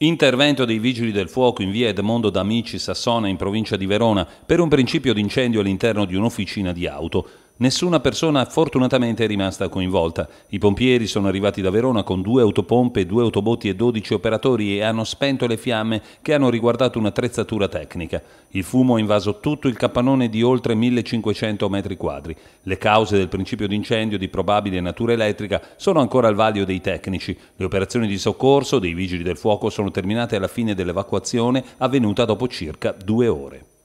Intervento dei vigili del fuoco in via Edmondo D'Amici, Sassona, in provincia di Verona, per un principio d'incendio all'interno di un'officina di auto. Nessuna persona fortunatamente è rimasta coinvolta. I pompieri sono arrivati da Verona con due autopompe, due autobotti e 12 operatori e hanno spento le fiamme che hanno riguardato un'attrezzatura tecnica. Il fumo ha invaso tutto il capannone di oltre 1500 metri quadri. Le cause del principio d'incendio di probabile natura elettrica sono ancora al vaglio dei tecnici. Le operazioni di soccorso dei vigili del fuoco sono terminate alla fine dell'evacuazione avvenuta dopo circa due ore.